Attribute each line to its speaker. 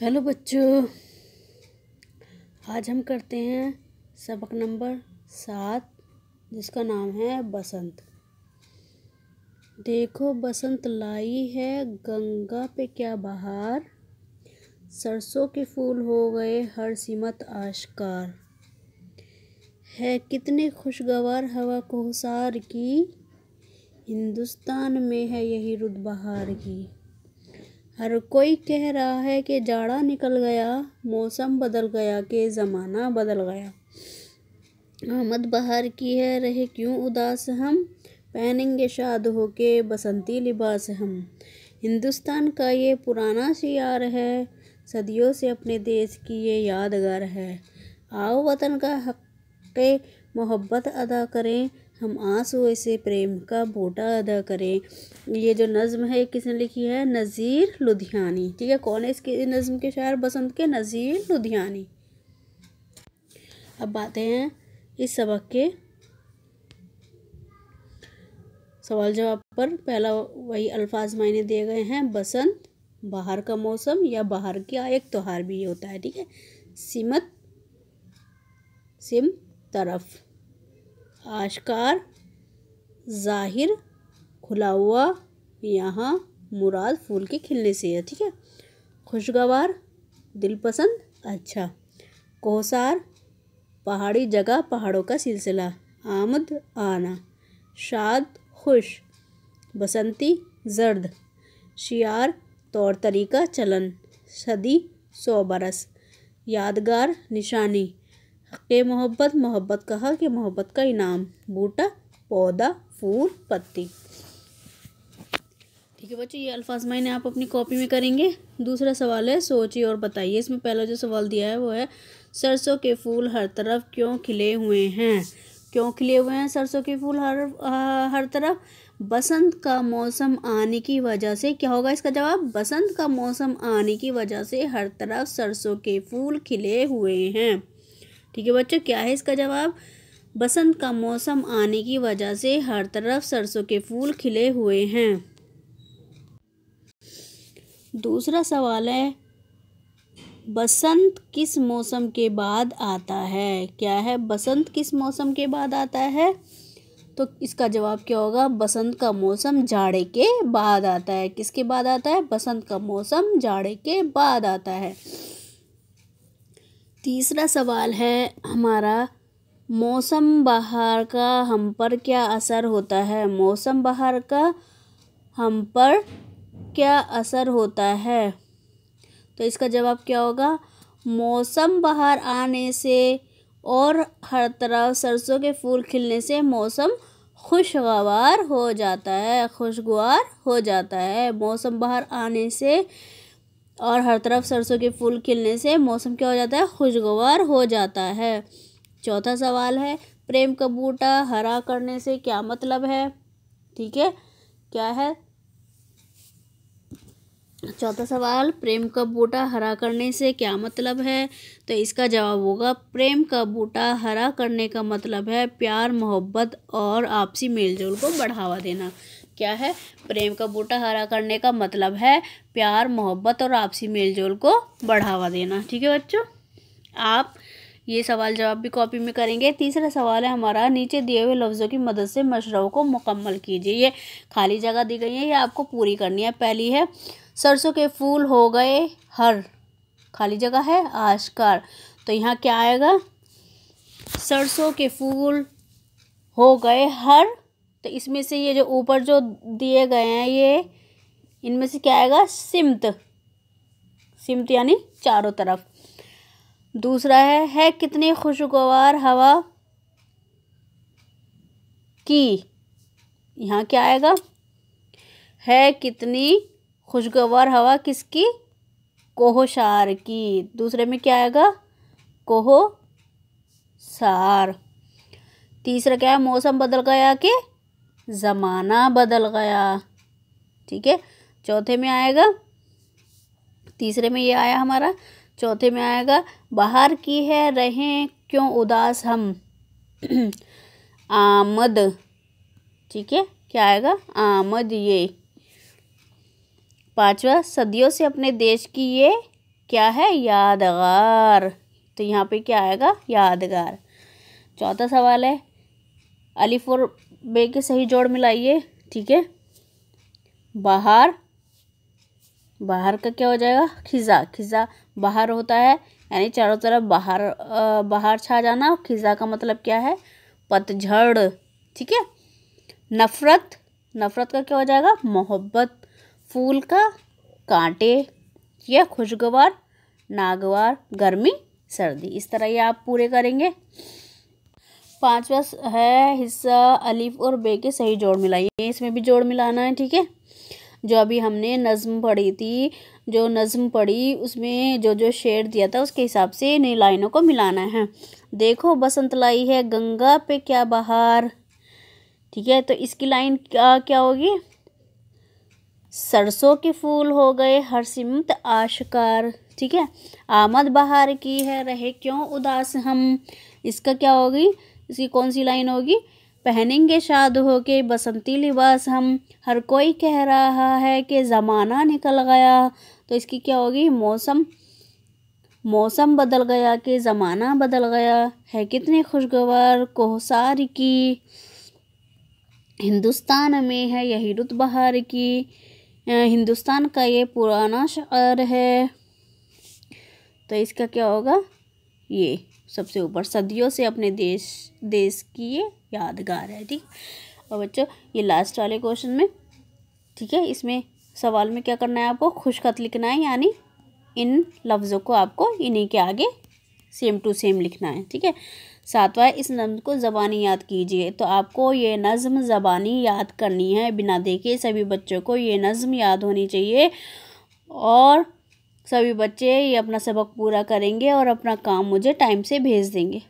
Speaker 1: hello बच्चों आज हम करते हैं सबक नंबर सात जिसका नाम है बसंत देखो बसंत लाई है गंगा पे क्या बहार सरसों के फूल हो गए हर सिमत आशकार है कितने खुशगवार हवा कोसार की हिंदुस्तान में है यही रुद बहार की हर कोई कह रहा है कि जाड़ा निकल गया मौसम बदल गया कि ज़माना बदल गया आमद बहार की है रहे क्यों उदास हम पहनेंगे शाद हो के बसंती लिबास हम हिंदुस्तान का ये पुराना शियार है सदियों से अपने देश की ये यादगार है आओ वतन का हक मोहब्बत अदा करें हम आंसू ऐसे प्रेम का बोटा अदा करें ये जो नज़म है किसने लिखी है नज़ीर लुधियानी ठीक है कौन है इसके नज़म के शायर बसंत के नज़ीर लुधियानी अब आते हैं इस सबक के सवाल जवाब पर पहला वही अल्फाज मायने दिए गए हैं बसंत बाहर का मौसम या बाहर का एक त्यौहार भी ये होता है ठीक है सिमत सिम तरफ आशकार ज़ाहिर खुला हुआ यहाँ मुराद फूल के खिलने से है ठीक है खुशगवार दिलपसंद अच्छा कोसार पहाड़ी जगह पहाड़ों का सिलसिला आमद आना शाद खुश बसंती जर्द शियार तौर तरीका चलन सदी सौ बरस यादगार निशानी ए मोहब्बत मोहब्बत कहा कि मोहब्बत का इनाम बूटा पौधा फूल पत्ती ठीक है बच्चों ये अल्फाज मैंने आप अपनी कॉपी में करेंगे दूसरा सवाल है सोचिए और बताइए इसमें पहला जो सवाल दिया है वो है सरसों के फूल हर तरफ क्यों खिले हुए हैं क्यों खिले हुए हैं सरसों के फूल हर हर तरफ बसंत का मौसम आने की वजह से क्या होगा इसका जवाब बसंत का मौसम आने की वजह से हर तरफ सरसों के फूल खिले हुए हैं ठीक है बच्चों क्या है इसका जवाब बसंत का मौसम आने की वजह से हर तरफ सरसों के फूल खिले हुए हैं दूसरा सवाल है बसंत किस मौसम के बाद आता है क्या है बसंत किस मौसम के बाद आता है तो इसका जवाब क्या होगा बसंत का मौसम जाड़े के बाद आता है किसके बाद आता है बसंत का मौसम जाड़े के बाद आता है तीसरा सवाल है हमारा मौसम बहार का हम पर क्या असर होता है मौसम बहार का हम पर क्या असर होता है तो इसका जवाब क्या होगा मौसम बाहर आने से और हर तरह सरसों के फूल खिलने से मौसम खुशगवार हो जाता है खुशगवार हो जाता है मौसम बाहर आने से और हर तरफ सरसों के फूल खिलने से मौसम क्या हो जाता है खुशगवार हो जाता है चौथा सवाल है प्रेम का बूटा हरा करने से क्या मतलब है ठीक है क्या है चौथा सवाल प्रेम का बूटा हरा करने से क्या मतलब है तो इसका जवाब होगा प्रेम का बूटा हरा करने का मतलब है प्यार मोहब्बत और आपसी मेलजोल को बढ़ावा देना क्या है प्रेम का बूटा हरा करने का मतलब है प्यार मोहब्बत और आपसी मेलजोल को बढ़ावा देना ठीक है बच्चों आप ये सवाल जवाब भी कॉपी में करेंगे तीसरा सवाल है हमारा नीचे दिए हुए लफ्ज़ों की मदद से मशरों को मुकम्मल कीजिए ये खाली जगह दी गई है ये आपको पूरी करनी है पहली है सरसों के फूल हो गए हर खाली जगह है आशकार तो यहाँ क्या आएगा सरसों के फूल हो गए हर तो इसमें से ये जो ऊपर जो दिए गए हैं ये इनमें से क्या आएगा सिमत सिमत यानी चारों तरफ दूसरा है है कितनी खुशगवार हवा की यहाँ क्या आएगा है कितनी खुशगवार हवा किसकी कोहोशार की दूसरे में क्या आएगा कोहो सार तीसरा क्या है मौसम बदल गया कि ज़माना बदल गया ठीक है चौथे में आएगा तीसरे में ये आया हमारा चौथे में आएगा बाहर की है रहें क्यों उदास हम आमद ठीक है क्या आएगा आमद ये पांचवा सदियों से अपने देश की ये क्या है यादगार तो यहाँ पे क्या आएगा यादगार चौथा सवाल है अलीपुर बे के सही जोड़ मिलाइए ठीक है बाहर बाहर का क्या हो जाएगा खिजा खिजा बाहर होता है यानी चारों तरफ बाहर आ, बाहर छा जाना खिजा का मतलब क्या है पतझड़ ठीक है नफ़रत नफ़रत का क्या हो जाएगा मोहब्बत फूल का कांटे या खुशगवार नागवार गर्मी सर्दी इस तरह ये आप पूरे करेंगे पांचवा है हिस्सा अलिफ और बे के सही जोड़ मिलाइए इसमें भी जोड़ मिलाना है ठीक है जो अभी हमने नज़म पढ़ी थी जो नज़म पढ़ी उसमें जो जो शेर दिया था उसके हिसाब से इन लाइनों को मिलाना है देखो बसंत लाई है गंगा पे क्या बहार ठीक है तो इसकी लाइन क्या क्या होगी सरसों के फूल हो गए हर सिमत आशकार ठीक है आमद बहार की है रहे क्यों उदास हम इसका क्या होगी इसकी कौन सी लाइन होगी पहनेंगे शाद हो के बसंती लिबास हम हर कोई कह रहा है कि ज़माना निकल गया तो इसकी क्या होगी मौसम मौसम बदल गया कि ज़माना बदल गया है कितने खुशगवार कोहसार की हिंदुस्तान में है यही बहार की हिंदुस्तान का ये पुराना शहर है तो इसका क्या होगा ये सबसे ऊपर सदियों से अपने देश देश की ये यादगार है ठीक और बच्चों ये लास्ट वाले क्वेश्चन में ठीक है इसमें सवाल में क्या करना है आपको खुश खत लिखना है यानी इन लफ्ज़ों को आपको इन्हीं के आगे सेम टू सेम लिखना है ठीक है सातवा इस नज्म को ज़बानी याद कीजिए तो आपको ये नज़म ज़बानी याद करनी है बिना देखे सभी बच्चों को ये नज़म याद होनी चाहिए और सभी बच्चे ये अपना सबक पूरा करेंगे और अपना काम मुझे टाइम से भेज देंगे